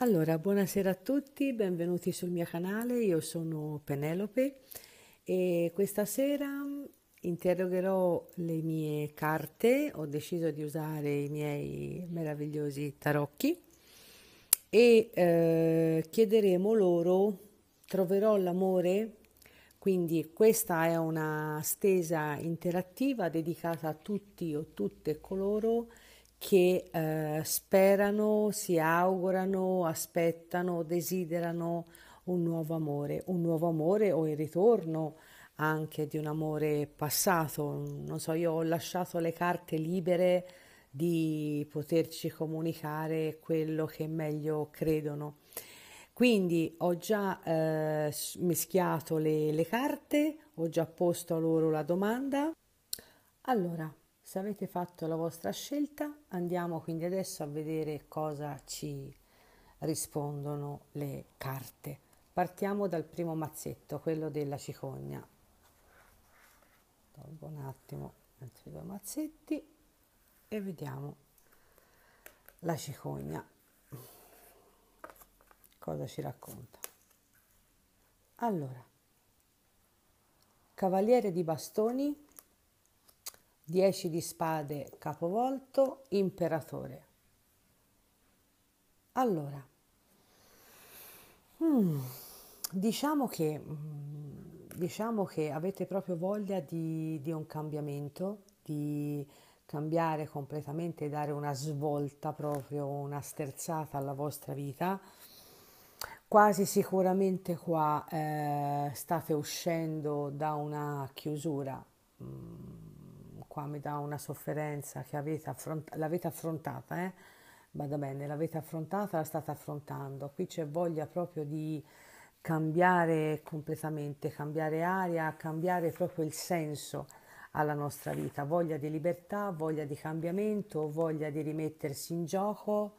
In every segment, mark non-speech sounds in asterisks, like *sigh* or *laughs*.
Allora, buonasera a tutti, benvenuti sul mio canale, io sono Penelope e questa sera interrogherò le mie carte, ho deciso di usare i miei meravigliosi tarocchi e eh, chiederemo loro, troverò l'amore? Quindi questa è una stesa interattiva dedicata a tutti o tutte coloro che che eh, sperano, si augurano, aspettano, desiderano un nuovo amore, un nuovo amore o il ritorno anche di un amore passato. Non so, io ho lasciato le carte libere di poterci comunicare quello che meglio credono. Quindi ho già eh, mischiato le, le carte, ho già posto a loro la domanda. Allora, se avete fatto la vostra scelta, andiamo quindi adesso a vedere cosa ci rispondono le carte. Partiamo dal primo mazzetto, quello della cicogna. Tolgo un attimo altri due mazzetti e vediamo la cicogna. Cosa ci racconta? Allora, Cavaliere di bastoni, 10 di spade capovolto, imperatore. Allora, mm, diciamo, che, mm, diciamo che avete proprio voglia di, di un cambiamento, di cambiare completamente, dare una svolta proprio, una sterzata alla vostra vita. Quasi sicuramente qua eh, state uscendo da una chiusura mh, mm, qua mi dà una sofferenza che avete affront- l'avete affrontata, eh? Vada bene, l'avete affrontata, la state affrontando. Qui c'è voglia proprio di cambiare completamente, cambiare aria, cambiare proprio il senso alla nostra vita, voglia di libertà, voglia di cambiamento, voglia di rimettersi in gioco,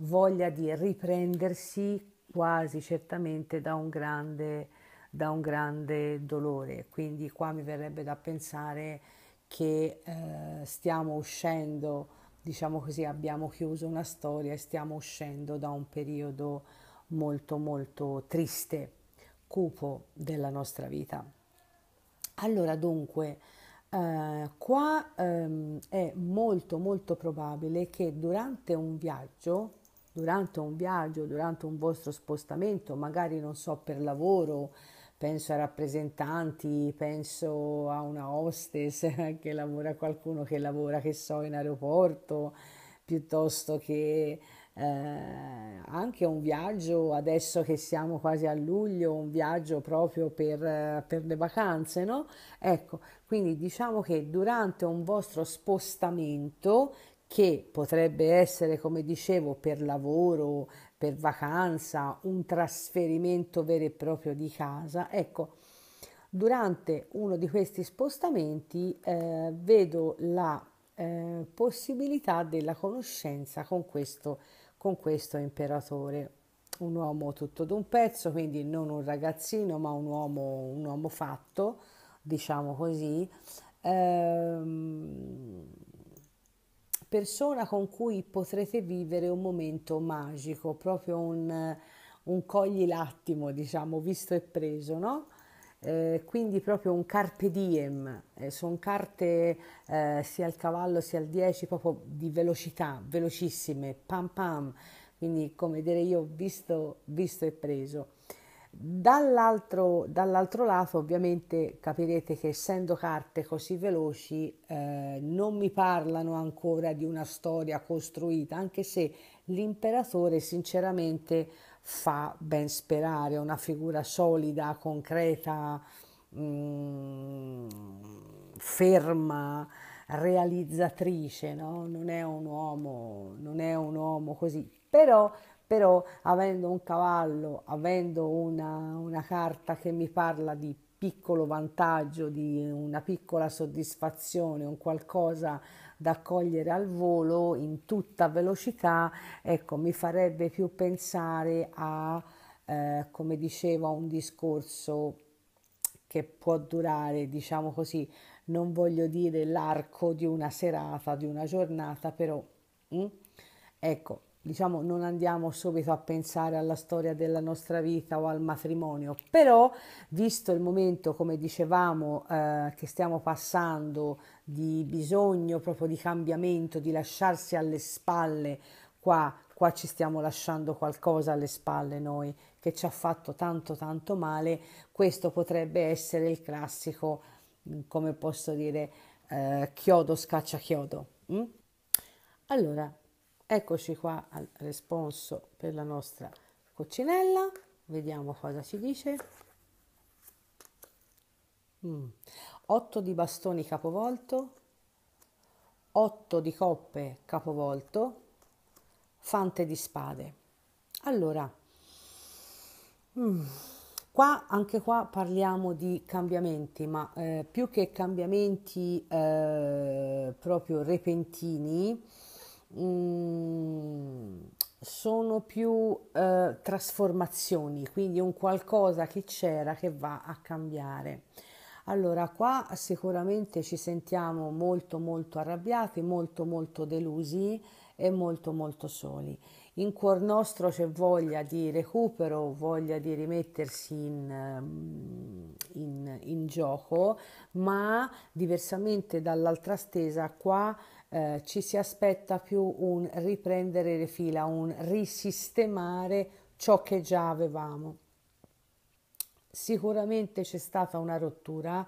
voglia di riprendersi quasi certamente da un grande, da un grande dolore. Quindi qua mi verrebbe da pensare che eh, stiamo uscendo, diciamo così, abbiamo chiuso una storia e stiamo uscendo da un periodo molto molto triste, cupo della nostra vita. Allora dunque, eh, qua ehm, è molto molto probabile che durante un viaggio durante un viaggio, durante un vostro spostamento, magari non so per lavoro, penso a rappresentanti, penso a una hostess *laughs* che lavora, qualcuno che lavora, che so, in aeroporto, piuttosto che eh, anche un viaggio, adesso che siamo quasi a luglio, un viaggio proprio per, per le vacanze, no? Ecco, quindi diciamo che durante un vostro spostamento che potrebbe essere, come dicevo, per lavoro, per vacanza, un trasferimento vero e proprio di casa. Ecco, durante uno di questi spostamenti eh, vedo la eh, possibilità della conoscenza con questo, con questo imperatore. Un uomo tutto d'un pezzo, quindi non un ragazzino, ma un uomo, un uomo fatto, diciamo così. Ehm, persona con cui potrete vivere un momento magico, proprio un, un cogli l'attimo, diciamo, visto e preso, no? Eh, quindi proprio un carpe diem, eh, sono carte eh, sia al cavallo sia al 10 proprio di velocità, velocissime, pam pam, quindi come dire io visto, visto e preso. Dall'altro, dall'altro, lato ovviamente capirete che essendo carte così veloci eh, non mi parlano ancora di una storia costruita, anche se l'imperatore sinceramente fa ben sperare, è una figura solida, concreta, mh, mm, ferma, realizzatrice, no? non, è uomo, non è un uomo così, però però avendo un cavallo, avendo una, una carta che mi parla di piccolo vantaggio, di una piccola soddisfazione, un qualcosa da cogliere al volo in tutta velocità, ecco, mi farebbe più pensare a, eh, come dicevo, a un discorso che può durare, diciamo così, non voglio dire l'arco di una serata, di una giornata, però, mh? Mm, ecco, diciamo non andiamo subito a pensare alla storia della nostra vita o al matrimonio, però visto il momento, come dicevamo, eh, che stiamo passando di bisogno proprio di cambiamento, di lasciarsi alle spalle, qua, qua ci stiamo lasciando qualcosa alle spalle noi che ci ha fatto tanto tanto male, questo potrebbe essere il classico, mm, come posso dire, eh, chiodo scaccia chiodo. Mm? Allora, Eccoci qua al responso per la nostra coccinella. Vediamo cosa ci dice. Mm. 8 di bastoni capovolto, 8 di coppe capovolto, fante di spade. Allora, mm, qua anche qua parliamo di cambiamenti, ma eh, più che cambiamenti eh, proprio repentini, Mm, sono più eh, trasformazioni, quindi un qualcosa che c'era che va a cambiare. Allora, qua sicuramente ci sentiamo molto molto arrabbiati, molto molto delusi e molto molto soli. In cuor nostro c'è voglia di recupero, voglia di rimettersi in, ehm, in, in gioco, ma diversamente dall'altra stesa qua eh, ci si aspetta più un riprendere le fila, un risistemare ciò che già avevamo. Sicuramente c'è stata una rottura,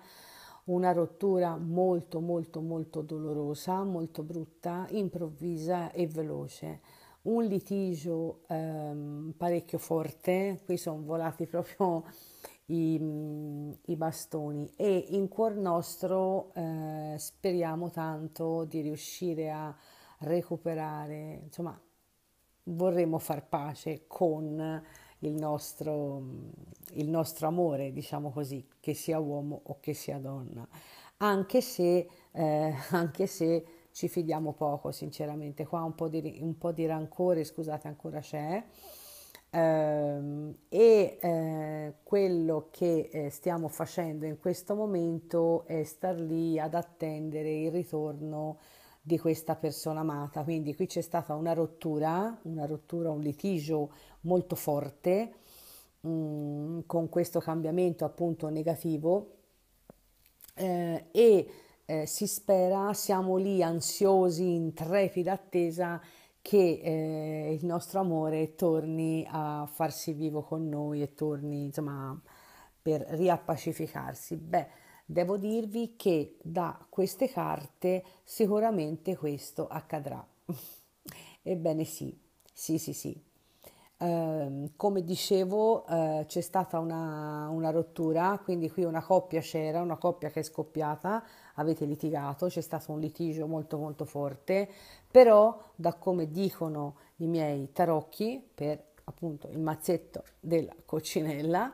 una rottura molto molto molto dolorosa, molto brutta, improvvisa e veloce un litigio ehm, parecchio forte, qui sono volati proprio i, i bastoni e in cuor nostro eh, speriamo tanto di riuscire a recuperare, insomma vorremmo far pace con il nostro, il nostro amore, diciamo così, che sia uomo o che sia donna, anche se, eh, anche se ci fidiamo poco, sinceramente, qua un po' di, un po di rancore, scusate, ancora c'è. Ehm, e eh, quello che eh, stiamo facendo in questo momento è star lì ad attendere il ritorno di questa persona amata. Quindi qui c'è stata una rottura, una rottura, un litigio molto forte mm, con questo cambiamento appunto negativo eh, e eh, si spera, siamo lì ansiosi, in trepida attesa che eh, il nostro amore torni a farsi vivo con noi e torni insomma per riappacificarsi. Beh, devo dirvi che da queste carte sicuramente questo accadrà. *laughs* Ebbene sì, sì, sì, sì. Ehm, come dicevo eh, c'è stata una, una, rottura, quindi qui una coppia c'era, una coppia che è scoppiata, avete litigato, c'è stato un litigio molto molto forte, però da come dicono i miei tarocchi, per appunto il mazzetto della coccinella,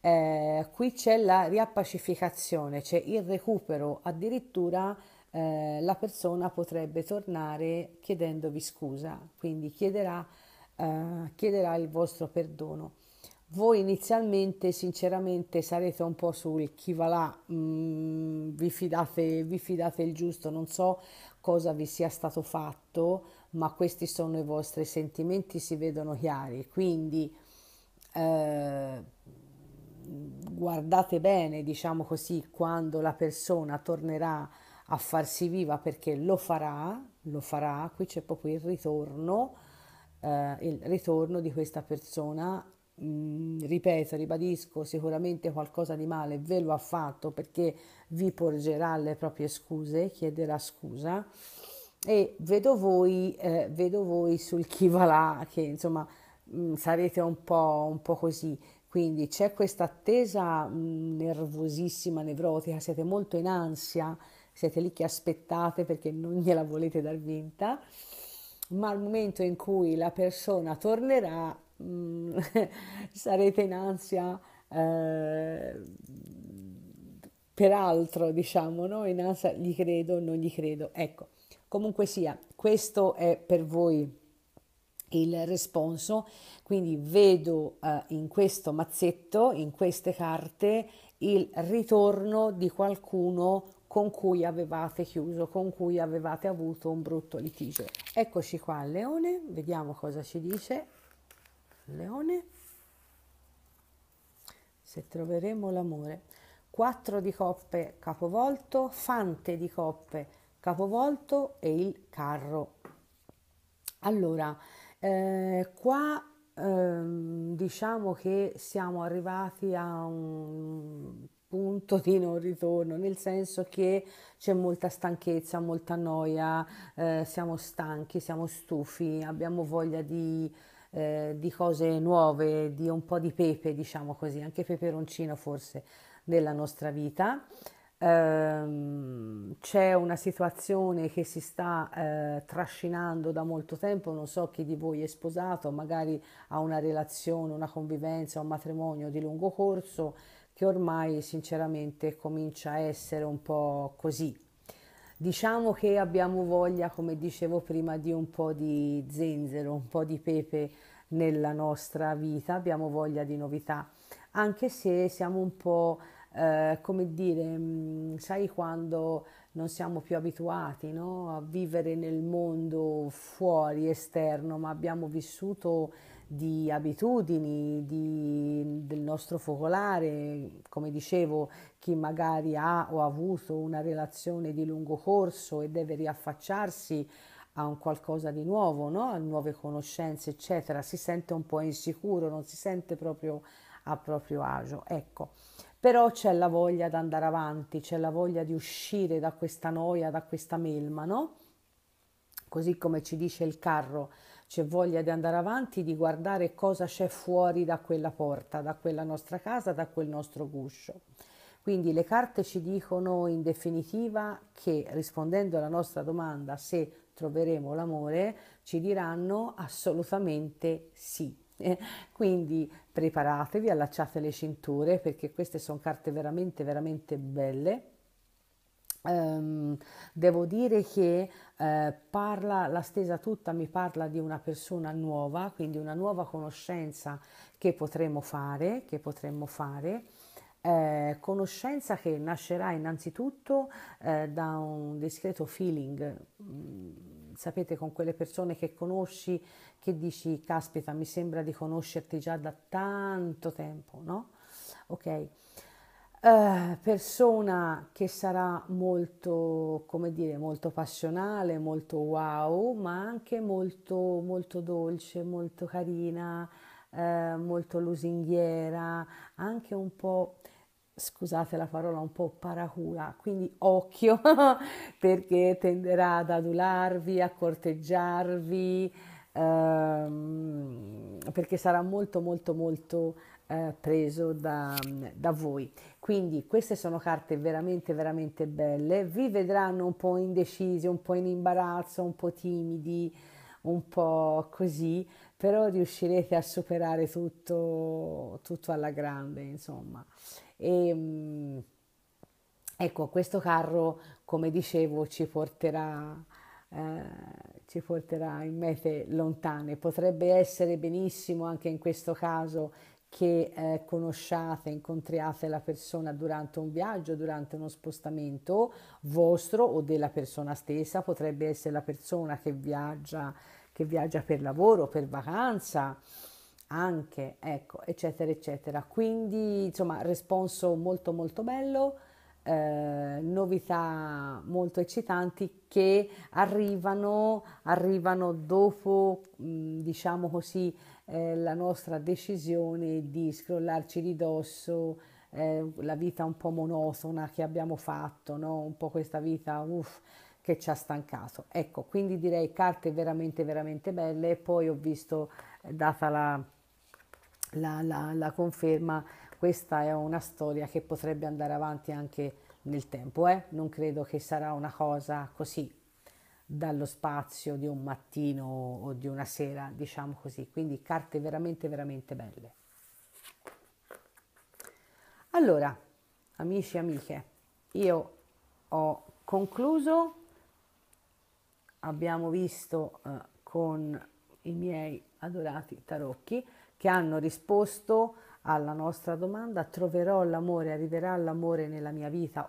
eh, qui c'è la riappacificazione, c'è il recupero, addirittura eh, la persona potrebbe tornare chiedendovi scusa, quindi chiederà eh, chiederà il vostro perdono. Voi inizialmente, sinceramente, sarete un po' sul chi va là, mm, vi, fidate, vi fidate il giusto, non so cosa vi sia stato fatto, ma questi sono i vostri sentimenti, si vedono chiari. Quindi eh, guardate bene, diciamo così, quando la persona tornerà a farsi viva perché lo farà, lo farà, qui c'è proprio il ritorno eh, il ritorno di questa persona. Mm, ripeto, ribadisco, sicuramente qualcosa di male ve lo ha fatto perché vi porgerà le proprie scuse, chiederà scusa e vedo voi, eh, vedo voi sul chi va là che insomma mh, mm, sarete un po', un po' così. Quindi c'è questa attesa mh, mm, nervosissima, nevrotica, siete molto in ansia, siete lì che aspettate perché non gliela volete dar vinta ma al momento in cui la persona tornerà mh, mm, *laughs* sarete in ansia eh, per altro, diciamo, no? in ansia gli credo, non gli credo. Ecco, comunque sia, questo è per voi il responso, quindi vedo eh, in questo mazzetto, in queste carte, il ritorno di qualcuno con cui avevate chiuso, con cui avevate avuto un brutto litigio. Eccoci qua il leone, vediamo cosa ci dice. Leone, se troveremo l'amore. 4 di coppe capovolto, fante di coppe capovolto e il carro. Allora, eh, qua eh, diciamo che siamo arrivati a un punto di non ritorno, nel senso che c'è molta stanchezza, molta noia, eh, siamo stanchi, siamo stufi, abbiamo voglia di, eh, di, cose nuove, di un po' di pepe, diciamo così, anche peperoncino forse nella nostra vita. Eh, c'è una situazione che si sta eh, trascinando da molto tempo, non so chi di voi è sposato, magari ha una relazione, una convivenza, un matrimonio di lungo corso che ormai sinceramente comincia a essere un po' così. Diciamo che abbiamo voglia, come dicevo prima, di un po' di zenzero, un po' di pepe nella nostra vita, abbiamo voglia di novità, anche se siamo un po', eh, come dire, mh, mm, sai quando non siamo più abituati no? a vivere nel mondo fuori, esterno, ma abbiamo vissuto di abitudini, di, del nostro focolare, come dicevo, chi magari ha o ha avuto una relazione di lungo corso e deve riaffacciarsi a un qualcosa di nuovo, no? a nuove conoscenze, eccetera, si sente un po' insicuro, non si sente proprio a proprio agio. Ecco, però c'è la voglia di andare avanti, c'è la voglia di uscire da questa noia, da questa melma, no? Così come ci dice il carro, c'è voglia di andare avanti, di guardare cosa c'è fuori da quella porta, da quella nostra casa, da quel nostro guscio. Quindi le carte ci dicono in definitiva che rispondendo alla nostra domanda se troveremo l'amore, ci diranno assolutamente sì. Eh, quindi preparatevi, allacciate le cinture perché queste sono carte veramente, veramente belle Um, devo dire che eh, parla, la stesa tutta mi parla di una persona nuova, quindi una nuova conoscenza che potremo fare, che potremmo fare. Eh, conoscenza che nascerà innanzitutto eh, da un discreto feeling, mm, sapete, con quelle persone che conosci, che dici, caspita, mi sembra di conoscerti già da tanto tempo, no? Ok. Eh, persona che sarà molto, come dire, molto passionale, molto wow, ma anche molto, molto dolce, molto carina, eh, molto lusinghiera, anche un po' scusate la parola, un po' paracula, quindi occhio *laughs* perché tenderà ad adularvi, a corteggiarvi, ehm, perché sarà molto molto molto eh, preso da, da, voi. Quindi queste sono carte veramente veramente belle, vi vedranno un po' indecisi, un po' in imbarazzo, un po' timidi, un po' così, però riuscirete a superare tutto, tutto alla grande, insomma. E, ehm, ecco, questo carro, come dicevo, ci porterà... Eh, ci porterà in mete lontane. Potrebbe essere benissimo anche in questo caso che eh, conosciate, incontriate la persona durante un viaggio, durante uno spostamento vostro o della persona stessa, potrebbe essere la persona che viaggia, che viaggia per lavoro, per vacanza, anche, ecco, eccetera, eccetera. Quindi, insomma, responso molto molto bello eh, novità molto eccitanti che arrivano, arrivano dopo, mh, mm, diciamo così, eh, la nostra decisione di scrollarci di dosso eh, la vita un po' monotona che abbiamo fatto, no? un po' questa vita uff, che ci ha stancato. Ecco, quindi direi carte veramente, veramente belle. Poi ho visto, eh, data la, la, la, la conferma, questa è una storia che potrebbe andare avanti anche nel tempo, eh? non credo che sarà una cosa così dallo spazio di un mattino o di una sera, diciamo così, quindi carte veramente veramente belle. Allora, amici e amiche, io ho concluso, abbiamo visto eh, con i miei adorati tarocchi che hanno risposto alla nostra domanda troverò l'amore, arriverà l'amore nella mia vita